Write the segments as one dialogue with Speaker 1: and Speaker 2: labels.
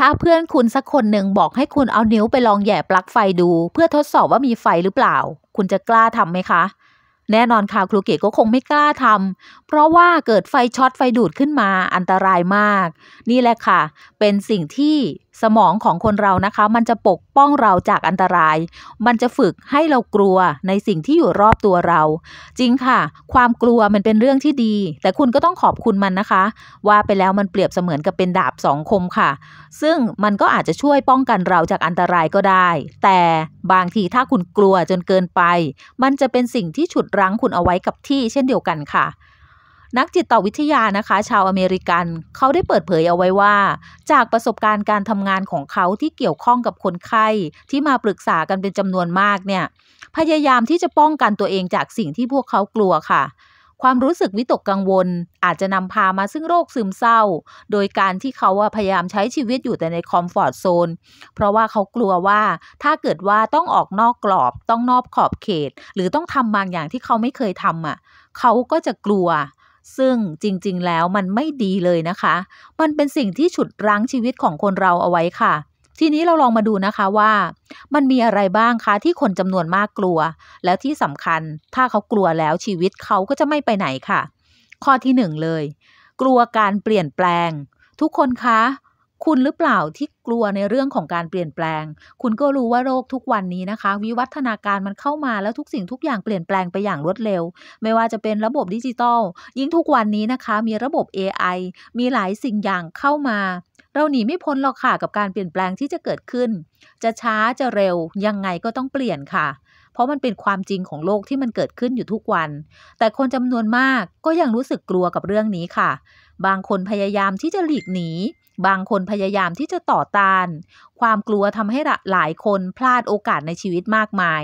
Speaker 1: ถ้าเพื่อนคุณสักคนหนึ่งบอกให้คุณเอานิ้วไปลองแย่ปลั๊กไฟดู เพื่อทดสอบว่ามีไฟหรือเปล่า คุณจะกล้าทำไหมคะ แน่นอนค่ะ ครูเกตก็คงไม่กล้าทำ เพราะว่าเกิดไฟช็อตไฟดูดขึ้นมาอันตรายมาก นี่แหละค่ะ เป็นสิ่งที่สมองของคนเรานะคะมันจะปกป้องเราจากอันตราย มันจะฝึกให้เรากลัวในสิ่งที่อยู่รอบตัวเรา จริงค่ะ ความกลัวมันเป็นเรื่องที่ดี แต่คุณก็ต้องขอบคุณมันนะคะ ว่าไปแล้วมันเปรียบเสมือนกับเป็นดาบสองคมค่ะ ซึ่งมันก็อาจจะช่วยป้องกันเราจากอันตรายก็ได้ แต่บางทีถ้าคุณกลัวจนเกินไป มันจะเป็นสิ่งที่ฉุดรั้งคุณเอาไว้กับที่เช่นเดียวกันค่ะนักจิตวิทยานะคะ ชาวอเมริกัน เขาได้เปิดเผยเอาไว้ว่า จากประสบการณ์การทำงานของเขาที่เกี่ยวข้องกับคนไข้ ที่มาปรึกษากันเป็นจำนวนมากเนี่ย พยายามที่จะป้องกันตัวเองจากสิ่งที่พวกเขากลัวค่ะ ความรู้สึกวิตกกังวลอาจจะนำพามาซึ่งโรคซึมเศร้า โดยการที่เขาพยายามใช้ชีวิตอยู่แต่ในคอมฟอร์ทโซน เพราะว่าเขากลัวว่าถ้าเกิดว่าต้องออกนอกกรอบ ต้องนอกขอบเขต หรือต้องทำบางอย่างที่เขาไม่เคยทำอ่ะ เขาก็จะกลัวซึ่งจริงๆ แล้วมันไม่ดีเลยนะคะ มันเป็นสิ่งที่ฉุดรั้งชีวิตของคนเราเอาไว้ค่ะ ทีนี้เราลองมาดูนะคะว่ามันมีอะไรบ้างคะที่คนจำนวนมากกลัว แล้วที่สำคัญ ถ้าเขากลัวแล้วชีวิตเขาก็จะไม่ไปไหนค่ะ ข้อที่หนึ่งเลย กลัวการเปลี่ยนแปลง ทุกคนคะคุณหรือเปล่าที่กลัวในเรื่องของการเปลี่ยนแปลง คุณก็รู้ว่าโรคทุกวันนี้นะคะวิวัฒนาการมันเข้ามา แล้วทุกสิ่งทุกอย่างเปลี่ยนแปลงไปอย่างรวดเร็ว ไม่ว่าจะเป็นระบบดิจิตอลยิ่งทุกวันนี้นะคะ มีระบบ AI มีหลายสิ่งอย่างเข้ามา เราหนีไม่พ้นหรอกค่ะกับการเปลี่ยนแปลงที่จะเกิดขึ้น จะช้าจะเร็วยังไงก็ต้องเปลี่ยนค่ะ เพราะมันเป็นความจริงของโลกที่มันเกิดขึ้นอยู่ทุกวัน แต่คนจำนวนมากก็ยังรู้สึกกลัวกับเรื่องนี้ค่ะ บางคนพยายามที่จะหลีกหนีบางคนพยายามที่จะต่อต้าน ความกลัวทำให้หลายคนพลาดโอกาสในชีวิตมากมาย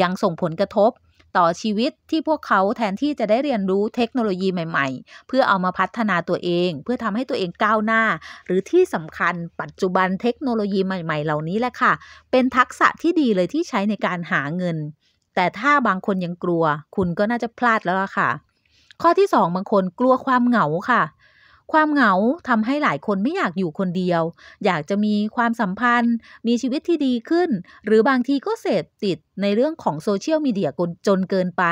Speaker 1: ยังส่งผลกระทบต่อชีวิตที่พวกเขาแทนที่จะได้เรียนรู้เทคโนโลยีใหม่ๆ เพื่อเอามาพัฒนาตัวเอง เพื่อทำให้ตัวเองก้าวหน้า หรือที่สำคัญปัจจุบันเทคโนโลยีใหม่ๆเหล่านี้แหละค่ะ เป็นทักษะที่ดีเลยที่ใช้ในการหาเงิน แต่ถ้าบางคนยังกลัว คุณก็น่าจะพลาดแล้วล่ะค่ะ ข้อที่2บางคนกลัวความเหงาค่ะความเหงาทำให้หลายคนไม่อยากอยู่คนเดียว อยากจะมีความสัมพันธ์ มีชีวิตที่ดีขึ้น หรือบางทีก็เสพติดในเรื่องของโซเชียลมีเดียจนเกินไป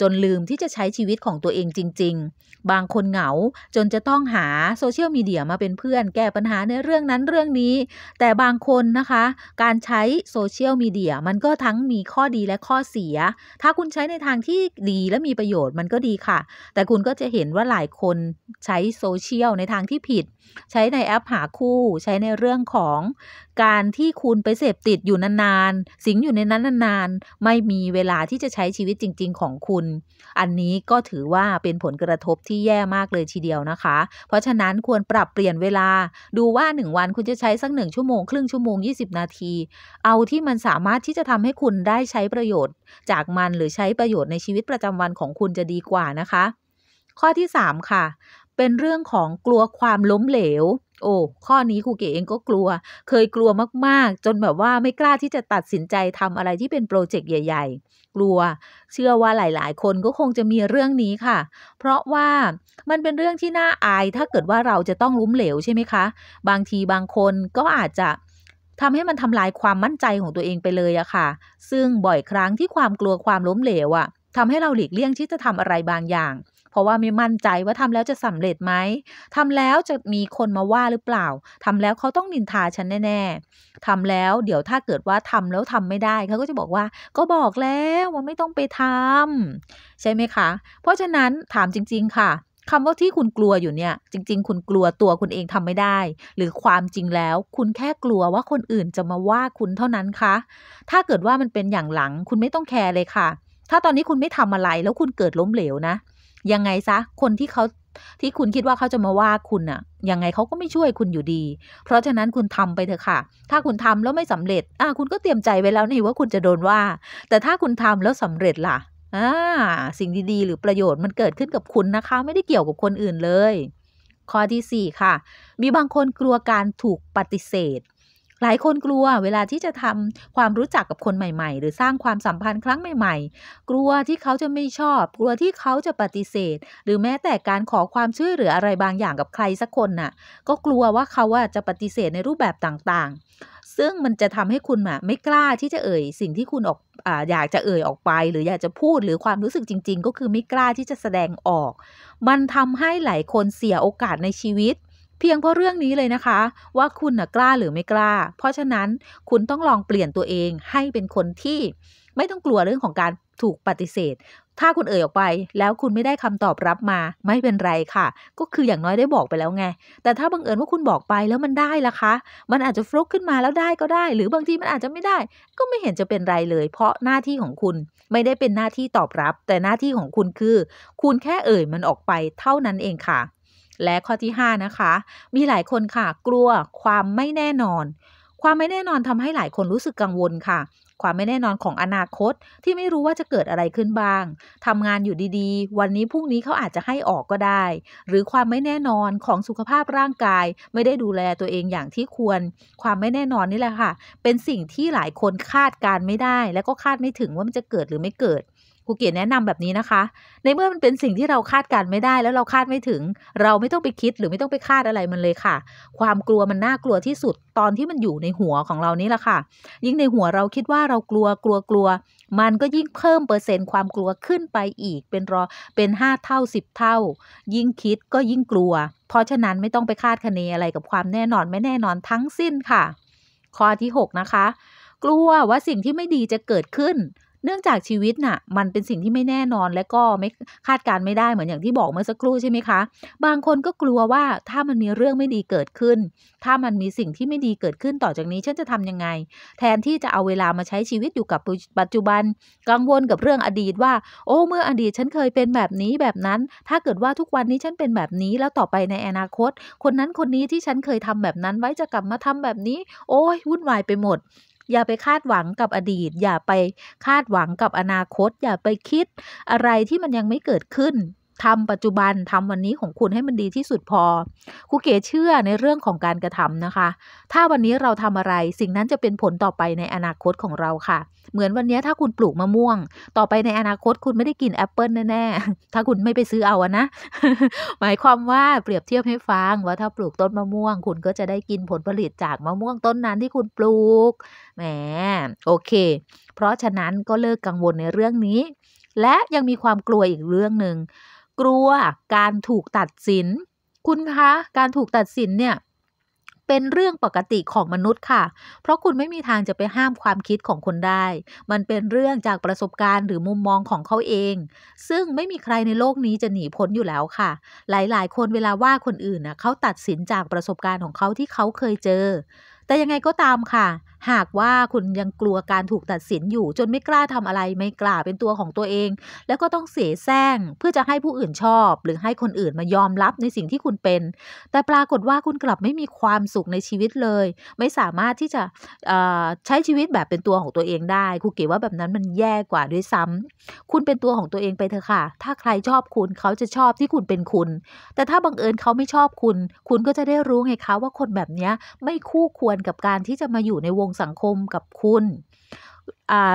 Speaker 1: จนลืมที่จะใช้ชีวิตของตัวเองจริง ๆ บางคนเหงาจนจะต้องหาโซเชียลมีเดียมาเป็นเพื่อน แก้ปัญหาในเรื่องนั้นเรื่องนี้ แต่บางคนนะคะ การใช้โซเชียลมีเดียมันก็ทั้งมีข้อดีและข้อเสีย ถ้าคุณใช้ในทางที่ดีและมีประโยชน์มันก็ดีค่ะ แต่คุณก็จะเห็นว่าหลายคนใช้โซเชียลชียลในทางที่ผิด ใช้ในแอปหาคู่ ใช้ในเรื่องของการที่คุณไปเสพติดอยู่นานๆ สิงอยู่ในนั้นนานๆไม่มีเวลาที่จะใช้ชีวิตจริง ๆ ของคุณ อันนี้ก็ถือว่าเป็นผลกระทบที่แย่มากเลยทีเดียวนะคะ เพราะฉะนั้นควรปรับเปลี่ยนเวลาดูว่า1วันคุณจะใช้สักหนึ่งชั่วโมงครึ่งชั่วโมง 20 นาที เอาที่มันสามารถที่จะทำให้คุณได้ใช้ประโยชน์ จากมันหรือใช้ประโยชน์ในชีวิตประจำวันของคุณจะดีกว่านะคะ ข้อที่ 3 ค่ะเป็นเรื่องของกลัวความล้มเหลว โอ้ ข้อนี้ครูเก๋เองก็กลัว เคยกลัวมากๆ จนแบบว่าไม่กล้าที่จะตัดสินใจทำอะไรที่เป็นโปรเจกต์ใหญ่ ๆ กลัว เชื่อว่าหลาย ๆ คนก็คงจะมีเรื่องนี้ค่ะ เพราะว่ามันเป็นเรื่องที่น่าอาย ถ้าเกิดว่าเราจะต้องล้มเหลวใช่ไหมคะ บางทีบางคนก็อาจจะทำให้มันทำลายความมั่นใจของตัวเองไปเลยอะค่ะ ซึ่งบ่อยครั้งที่ความกลัวความล้มเหลวอะทำให้เราหลีกเลี่ยงที่จะทำอะไรบางอย่างเพราะว่าไม่มั่นใจว่าทำแล้วจะสำเร็จไหมทำแล้วจะมีคนมาว่าหรือเปล่า ทำแล้วเขาต้องนินทาฉันแน่ ๆ ทำแล้วเดี๋ยวถ้าเกิดว่าทำแล้วทำไม่ได้ เขาก็จะบอกว่า ก็บอกแล้วว่าไม่ต้องไปทำ ใช่ไหมคะ เพราะฉะนั้นถามจริง ๆ ค่ะคำว่าที่คุณกลัวอยู่เนี่ย จริง ๆ คุณกลัวตัวคุณเองทำไม่ได้ หรือความจริงแล้วคุณแค่กลัวว่าคนอื่นจะมาว่าคุณเท่านั้นคะถ้าเกิดว่ามันเป็นอย่างหลัง คุณไม่ต้องแคร์เลยค่ะ ถ้าตอนนี้คุณไม่ทำอะไรแล้วคุณเกิดล้มเหลวนะยังไงซะคนที่เขาที่คุณคิดว่าเขาจะมาว่าคุณอะยังไงเขาก็ไม่ช่วยคุณอยู่ดี เพราะฉะนั้นคุณทำไปเถอะค่ะ ถ้าคุณทำแล้วไม่สำเร็จอ่าคุณก็เตรียมใจไว้แล้วนี่ว่าคุณจะโดนว่า แต่ถ้าคุณทำแล้วสำเร็จล่ะอ่าสิ่งดีๆ หรือประโยชน์มันเกิดขึ้นกับคุณนะคะ ไม่ได้เกี่ยวกับคนอื่นเลย ข้อที่4ค่ะมีบางคนกลัวการถูกปฏิเสธหลายคนกลัวเวลาที่จะทำความรู้จักกับคนใหม่ๆ หรือสร้างความสัมพันธ์ครั้งใหม่ๆ กลัวที่เขาจะไม่ชอบกลัวที่เขาจะปฏิเสธ หรือแม้แต่การขอความช่วยเหลืออะไรบางอย่างกับใครสักคนน่ะก็กลัวว่าเขาว่าจะปฏิเสธในรูปแบบต่างๆ ซึ่งมันจะทำให้คุณไม่กล้าที่จะเอ่ย สิ่งที่คุณออกออยากจะเอ่ยออกไป หรืออยากจะพูดหรือความรู้สึกจริง ๆ ก็คือไม่กล้าที่จะแสดงออก มันทำให้หลายคนเสียโอกาสในชีวิตเพียงเพราะเรื่องนี้เลยนะคะว่าคุณนะกล้าหรือไม่กล้า เพราะฉะนั้นคุณต้องลองเปลี่ยนตัวเองให้เป็นคนที่ไม่ต้องกลัวเรื่องของการถูกปฏิเสธ ถ้าคุณเอ่ยออกไปแล้วคุณไม่ได้คำตอบรับมาไม่เป็นไรค่ะ ก็คืออย่างน้อยได้บอกไปแล้วไง แต่ถ้าบังเอิญว่าคุณบอกไปแล้วมันได้ล่ะคะ มันอาจจะฟลุกขึ้นมาแล้วได้ก็ได้หรือบางทีมันอาจจะไม่ได้ ก็ไม่เห็นจะเป็นไรเลย เพราะหน้าที่ของคุณไม่ได้เป็นหน้าที่ตอบรับ แต่หน้าที่ของคุณคือ คุณแค่เอ่ยมันออกไปเท่านั้นเองค่ะและข้อที่5นะคะมีหลายคนค่ะกลัว ความไม่แน่นอน ความไม่แน่นอนทำให้หลายคนรู้สึกกังวลค่ะ ความไม่แน่นอนของอนาคตที่ไม่รู้ว่าจะเกิดอะไรขึ้นบ้าง ทำงานอยู่ดีๆ วันนี้พรุ่งนี้เขาอาจจะให้ออกก็ได้ หรือความไม่แน่นอนของสุขภาพร่างกาย ไม่ได้ดูแลตัวเองอย่างที่ควร ความไม่แน่นอนนี่แหละค่ะ เป็นสิ่งที่หลายคนคาดการไม่ได้ และก็คาดไม่ถึงว่ามันจะเกิดหรือไม่เกิดครูเกียรแนะนำแบบนี้นะคะ ในเมื่อมันเป็นสิ่งที่เราคาดการไม่ได้ แล้วเราคาดไม่ถึง เราไม่ต้องไปคิดหรือไม่ต้องไปคาดอะไรมันเลยค่ะ ความกลัวมันน่ากลัวที่สุดตอนที่มันอยู่ในหัวของเรานี่แหละค่ะ ยิ่งในหัวเราคิดว่าเรากลัว กลัวกลัว มันก็ยิ่งเพิ่มเปอร์เซ็นต์ความกลัวขึ้นไปอีก เป็นรอเป็น5เท่า10เท่า ยิ่งคิดก็ยิ่งกลัว เพราะฉะนั้นไม่ต้องไปคาดคะเนอะไรกับความแน่นอนไม่แน่นอนทั้งสิ้นค่ะ ข้อที่6นะคะ กลัวว่าสิ่งที่ไม่ดีจะเกิดขึ้นเนื่องจากชีวิตน่ะมันเป็นสิ่งที่ไม่แน่นอนและก็ไม่คาดการไม่ได้เหมือนอย่างที่บอกเมื่อสักครู่ใช่ไหมคะ บางคนก็กลัวว่าถ้ามันมีเรื่องไม่ดีเกิดขึ้น ถ้ามันมีสิ่งที่ไม่ดีเกิดขึ้นต่อจากนี้ฉันจะทํำยังไงแทนที่จะเอาเวลามาใช้ชีวิตอยู่กับปัจจุบัน กังวลกับเรื่องอดีตว่า โอ้เมื่ออดีตฉันเคยเป็นแบบนี้แบบนั้น ถ้าเกิดว่าทุกวันนี้ฉันเป็นแบบนี้แล้วต่อไปในอนาคต คนนั้นคนนี้ที่ฉันเคยทำแบบนั้น ไว้จะกลับมาทำแบบนี้ โอ้ยวุ่นวายไปหมดอย่าไปคาดหวังกับอดีต อย่าไปคาดหวังกับอนาคต อย่าไปคิดอะไรที่มันยังไม่เกิดขึ้นทำปัจจุบันทำวันนี้ของคุณให้มันดีที่สุดพอครูเก๋เชื่อในเรื่องของการกระทำนะคะ ถ้าวันนี้เราทำอะไร สิ่งนั้นจะเป็นผลต่อไปในอนาคตของเราค่ะ เหมือนวันนี้ถ้าคุณปลูกมะม่วง ต่อไปในอนาคตคุณไม่ได้กินแอปเปิลแน่ๆ ถ้าคุณไม่ไปซื้อเอาอะนะ หมายความว่าเปรียบเทียบให้ฟังว่าถ้าปลูกต้นมะม่วง คุณก็จะได้กินผลผลิตจากมะม่วงต้นนั้นที่คุณปลูก แหม โอเค เพราะฉะนั้นก็เลิกกังวลในเรื่องนี้ และยังมีความกลัวอีกเรื่องหนึ่งกลัวการถูกตัดสิน คุณคะ การถูกตัดสินเนี่ยเป็นเรื่องปกติของมนุษย์ค่ะ เพราะคุณไม่มีทางจะไปห้ามความคิดของคนได้ มันเป็นเรื่องจากประสบการณ์หรือมุมมองของเขาเอง ซึ่งไม่มีใครในโลกนี้จะหนีพ้นอยู่แล้วค่ะ หลายๆ คนเวลาว่าคนอื่นน่ะเขาตัดสินจากประสบการณ์ของเขาที่เขาเคยเจอ แต่ยังไงก็ตามค่ะหากว่าคุณยังกลัวการถูกตัดสินอยู่จนไม่กล้าทำอะไร ไม่กล้าเป็นตัวของตัวเอง แล้วก็ต้องเสียแซงเพื่อจะให้ผู้อื่นชอบ หรือให้คนอื่นมายอมรับในสิ่งที่คุณเป็น แต่ปรากฏว่าคุณกลับไม่มีความสุขในชีวิตเลย ไม่สามารถที่จะใช้ชีวิตแบบเป็นตัวของตัวเองได้ครูเก๋ว่าแบบนั้นมันแย่กว่าด้วยซ้ำ คุณเป็นตัวของตัวเองไปเถอะค่ะถ้าใครชอบคุณเขาจะชอบที่คุณเป็นคุณ แต่ถ้าบังเอิญเขาไม่ชอบคุณ คุณก็จะได้รู้ไงคะว่าคนแบบนี้ไม่คู่ควรกับการที่จะมาอยู่ในวงของสังคมกับคุณ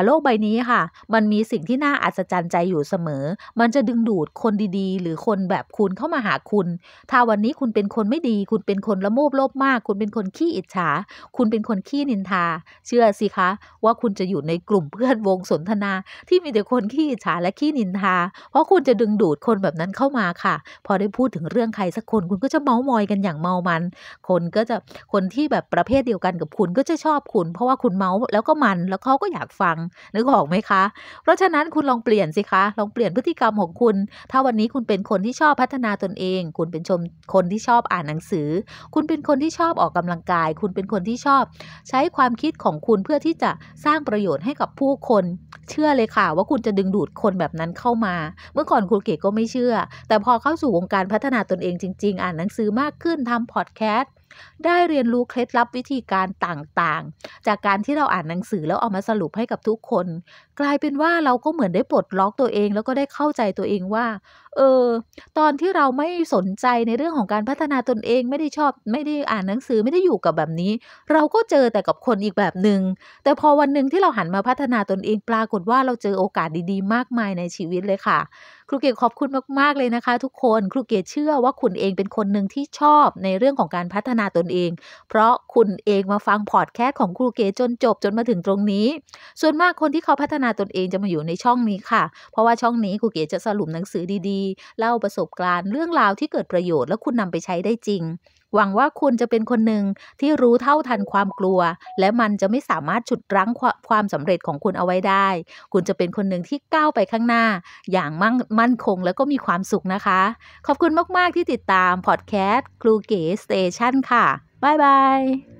Speaker 1: โลกใบนี้ค่ะ มันมีสิ่งที่น่าอัศจรรย์ใจอยู่เสมอ มันจะดึงดูดคนดีๆ หรือคนแบบคุณเข้ามาหาคุณ ถ้าวันนี้คุณเป็นคนไม่ดี คุณเป็นคนละโมบโลภมาก คุณเป็นคนขี้อิจฉา คุณเป็นคนขี้นินทา เชื่อสิคะว่าคุณจะอยู่ในกลุ่มเพื่อนวงสนทนา ที่มีแต่คนขี้อิจฉาและขี้นินทา เพราะคุณจะดึงดูดคนแบบนั้นเข้ามาค่ะ พอได้พูดถึงเรื่องใครสักคนคุณก็จะเมามอยกันอย่างเมามัน คนก็จะคนที่แบบประเภทเดียวกันกับคุณก็จะชอบคุณ เพราะว่าคุณเมาแล้วก็มัน แล้วเขาก็อยากฟัังนึกออกไหมคะ เพราะฉะนั้นคุณลองเปลี่ยนสิคะ ลองเปลี่ยนพฤติกรรมของคุณ ถ้าวันนี้คุณเป็นคนที่ชอบพัฒนาตนเอง คุณเป็นชมคนที่ชอบอ่านหนังสือ คุณเป็นคนที่ชอบออกกำลังกาย คุณเป็นคนที่ชอบ ใช้ความคิดของคุณเพื่อที่จะสร้างประโยชน์ให้กับผู้คน เชื่อเลยค่ะว่าคุณจะดึงดูดคนแบบนั้นเข้ามา เมื่อก่อนคุณเก๋ก็ไม่เชื่อ แต่พอเข้าสู่วงการพัฒนาตนเองจริง ๆ อ่านหนังสือมากขึ้นทำพอดแคสได้เรียนรู้เคล็ดลับวิธีการต่างๆ จากการที่เราอ่านหนังสือแล้วเอามาสรุปให้กับทุกคนกลายเป็นว่าเราก็เหมือนได้ปลดล็อกตัวเองแล้วก็ได้เข้าใจตัวเองว่า เออ ตอนที่เราไม่สนใจในเรื่องของการพัฒนาตนเอง ไม่ได้ชอบไม่ได้อ่านหนังสือไม่ได้อยู่กับแบบนี้ เราก็เจอแต่กับคนอีกแบบหนึง่งแต่พอวันหนึ่งที่เราหันมาพัฒนาตนเองปรากฏว่าเราเจอโอกาสดีๆ มากมายในชีวิตเลยค่ะ ครูเกศขอบคุณมากๆเลยนะคะ ทุกคนครูเกศเชื่อว่าคุณเองเป็นคนหนึ่งที่ชอบในเรื่องของการพัฒนาตนเอง เพราะคุณเองมาฟังพอดแคสต์ของครูเกศจนจบจนมาถึงตรงนี้ ส่วนมากคนที่เขาพัฒนาาตนเองจะมาอยู่ในช่องนี้ค่ะ เพราะว่าช่องนี้ครูเก๋จะสรุปหนังสือดีๆ เล่าประสบการณ์เรื่องราวที่เกิดประโยชน์และคุณนำไปใช้ได้จริง หวังว่าคุณจะเป็นคนหนึ่งที่รู้เท่าทันความกลัว และมันจะไม่สามารถฉุดรั้งความสำเร็จของคุณเอาไว้ได้ คุณจะเป็นคนหนึ่งที่ก้าวไปข้างหน้า อย่างมั่งมั่นคงแล้วก็มีความสุขนะคะ ขอบคุณมากๆที่ติดตามพอดแคสต์ครูเก๋สเตชันค่ะ บ๊ายบาย